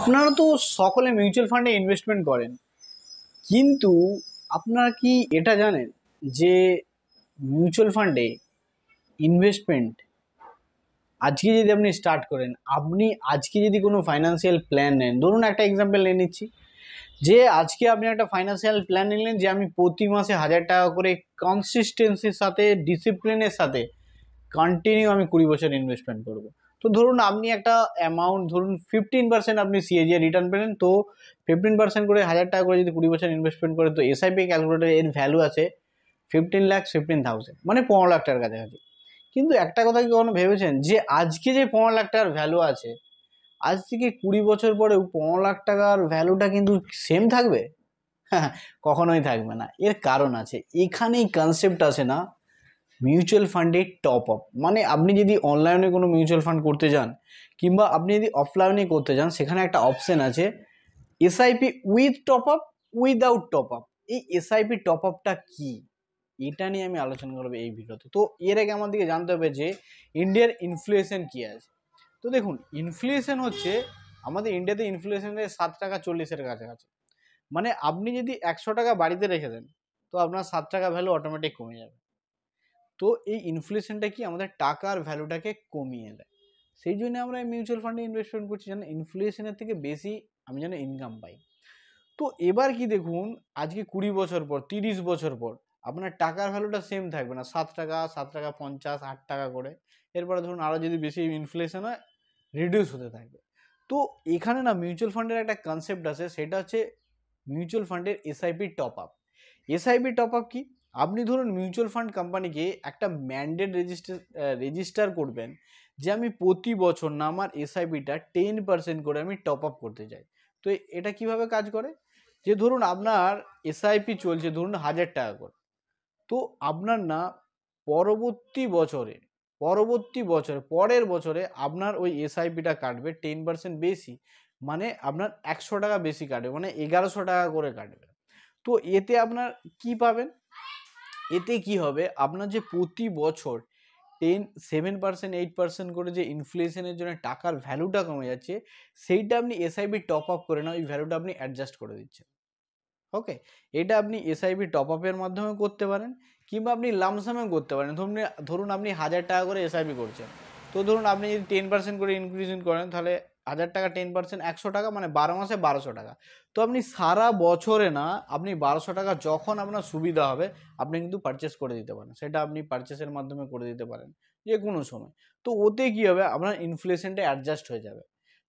আপনারা তো সকলে মিউচুয়াল ফান্ডে ইনভেস্টমেন্ট করেন কিন্তু আপনারা কি এটা জানেন যে মিউচুয়াল ফান্ডে ইনভেস্টমেন্ট আজকে যদি আপনি স্টার্ট করেন আপনি আজকে যদি কোনো ফাইন্যান্সিয়াল প্ল্যান নেন ধরুন একটা এক্সাম্পল নিয়ে নিচ্ছি যে আজকে আপনি একটা ফাইন্যান্সিয়াল প্ল্যান নিলেন যে আমি প্রতি মাসে হাজার টাকা করে কনসিস্টেন্সির সাথে ডিসিপ্লিনের সাথে কন্টিনিউ আমি কুড়ি বছর ইনভেস্টমেন্ট করবো তো ধরুন আপনি একটা অ্যামাউন্ট ধরুন ফিফটিন পার্সেন্ট আপনি সিএজিএ রিটার্ন পেলেন তো ফিফটিন পার্সেন্ট করে হাজার টাকা করে যদি কুড়ি বছর ইনভেস্টমেন্ট করে তো এসআইপি ক্যালকুলেটার এর ভ্যালু আছে ফিফটিন লাখ ফিফটিন থাউজেন্ড মানে পনেরো লাখ টাকার কাছাকাছি কিন্তু একটা কথা কি কখনো ভেবেছেন যে আজকে যে পনেরো লাখ টাকার ভ্যালু আছে আজ থেকে কুড়ি বছর পরে পনেরো লাখ টাকার ভ্যালুটা কিন্তু সেম থাকবে কখনোই থাকবে না এর কারণ আছে এখানেই কনসেপ্ট আছে না মিউচুয়াল ফান্ডে টপ আপ মানে আপনি যদি অনলাইনে কোনো মিউচুয়াল ফান্ড করতে যান কিংবা আপনি যদি অফলাইনে করতে যান সেখানে একটা অপশান আছে SIP with top up without top up এই এসআইপি টপ আপটা কী এটা নিয়ে আমি আলোচনা করবো এই ভিডিওতে তো এর আগে আমাদেরকে জানতে হবে যে ইন্ডিয়ার ইনফ্লুয়েশন কী আছে তো দেখুন ইনফ্লুয়েশন হচ্ছে আমাদের ইন্ডিয়াতে ইনফ্লুয়েশন সাত টাকা চল্লিশের কাছাকাছি মানে আপনি যদি একশো টাকা বাড়িতে রেখে দেন তো আপনার সাত টাকা ভ্যালু অটোমেটিক কমে যাবে তো এই ইনফ্লেশনটা কি আমাদের টাকার ভ্যালুটাকে কমিয়ে দেয় সেই জন্য আমরা মিউচুয়াল ফান্ডে ইনভেস্টমেন্ট করছি যেন ইনফ্লেশনের থেকে বেশি আমি যেন ইনকাম পাই তো এবার কি দেখুন আজকে কুড়ি বছর পর তিরিশ বছর পর আপনার টাকার ভ্যালুটা সেম থাকবে না সাত টাকা সাত টাকা পঞ্চাশ আট টাকা করে এরপরে ধরুন আরও যদি বেশি ইনফ্লেশন হয় রিডিউস হতে থাকবে তো এখানে না মিউচুয়াল ফান্ডের একটা কনসেপ্ট আছে সেটা হচ্ছে মিউচুয়াল ফান্ডের SIP top up SIP top up কি আপনি ধরুন মিউচুয়াল ফান্ড কোম্পানিকে একটা ম্যান্ডেট রেজিস্টার রেজিস্টার করবেন যে আমি প্রতি বছর না আমার এসআইপিটা টেন পার্সেন্ট করে আমি টপ আপ করতে চাই তো এটা কিভাবে কাজ করে যে ধরুন আপনার এসআইপি চলছে ধরুন হাজার টাকা করে তো আপনার না পরবর্তী বছরে পরবর্তী বছরে পরের বছরে আপনার ওই এসআইপিটা কাটবে টেন পার্সেন্ট বেশি মানে আপনার একশো টাকা বেশি কাটবে মানে এগারোশো টাকা করে কাটবে তো এতে আপনার কি পাবেন এতে কি হবে আপনার যে প্রতি বছর ten seven percent eight percent করে যে ইনফ্লেশনের জন্য টাকার ভ্যালুটা কমে যাচ্ছে সেইটা আপনি এসআইবি টপ আপ করে না ওই ভ্যালুটা আপনি অ্যাডজাস্ট করে দিচ্ছেন ওকে এটা আপনি এসআইবি টপ আপের মাধ্যমে করতে পারেন কিংবা আপনি লামসামেও করতে পারেন ধরুন ধরুন আপনি হাজার টাকা করে এসআইবি করছেন তো ধরুন আপনি যদি টেন পার্সেন্ট করে ইনক্রিজিং করেন তাহলে হাজার টাকা টেন পার্সেন্ট একশো টাকা মানে বারো মাসে বারোশো টাকা তো আপনি সারা বছরে না আপনি বারোশো টাকা যখন আপনার সুবিধা হবে আপনি কিন্তু পারচেস করে দিতে পারেন সেটা আপনি পারচেসের মাধ্যমে করে দিতে পারেন যে কোনো সময় তো ওতে কী হবে আপনার ইনফ্লেশনটা অ্যাডজাস্ট হয়ে যাবে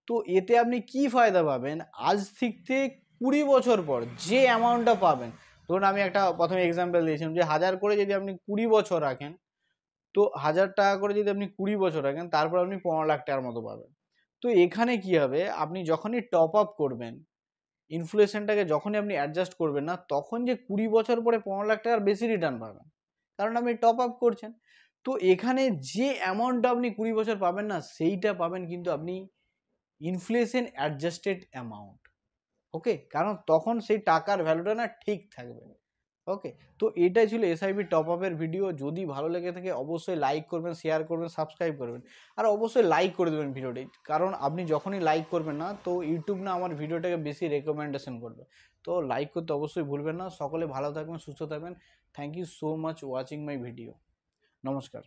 তো এতে আপনি কি ফায়দা পাবেন আজ থেকে কুড়ি বছর পর যে অ্যামাউন্টটা পাবেন ধরুন আমি একটা প্রথমে এক্সাম্পল দিয়েছিলাম যে হাজার করে যদি আপনি কুড়ি বছর রাখেন তো হাজার টাকা করে যদি আপনি কুড়ি বছর রাখেন তারপর আপনি পনেরো লাখ টাকার মতো পাবেন তো এখানে কি হবে আপনি যখনই টপ আপ করবেন ইনফ্লুয়েশনটাকে যখনই আপনি অ্যাডজাস্ট করবেন না তখন যে কুড়ি বছর পরে পনেরো লাখ টাকার বেশি রিটার্ন পাবেন কারণ আপনি টপ আপ করছেন তো এখানে যে অ্যামাউন্টটা আপনি কুড়ি বছর পাবেন না সেইটা পাবেন কিন্তু আপনি ইনফ্লেশন অ্যাডজাস্টেড অ্যামাউন্ট ওকে কারণ তখন সেই টাকার ভ্যালুটা না ঠিক থাকবে ওকে তো এটাই ছিল এসআইবি টপ আপের ভিডিও যদি ভালো লেগে থাকে অবশ্যই লাইক করবেন শেয়ার করবেন সাবস্ক্রাইব করবেন আর অবশ্যই লাইক করে দেবেন ভিডিওটি কারণ আপনি যখনই লাইক করবেন না তো ইউটিউব না আমার ভিডিওটাকে বেশি রেকমেন্ডেশন করবে তো লাইক করতে অবশ্যই ভুলবেন না সকলে ভালো থাকবেন সুস্থ থাকবেন thank you so much watching my video নমস্কার